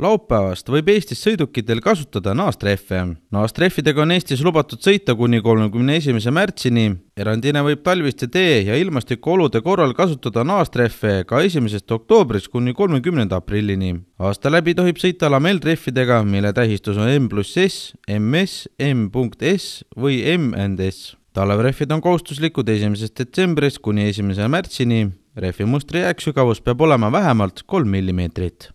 laupäevast võib Eestis sõidukitel kasutada naastrehve. naastrehvidega on Eestis lubatud sõita kuni kolmekümne esimese märtsini. erandina võib talviste tee- ja ilmastikuolude korral kasutada naastrehve ka esimesest oktoobrist kuni kolmekümnenda aprillini. aasta läbi tohib sõita lamelltrehvidega, mille tähistus on M pluss S, MS, M.S või M&S. talverehvid on kohustuslikud esimesest detsembrist kuni esimese märtsini. rehvi mustri jääksügavus peab olema vähemalt kolm millimeetrit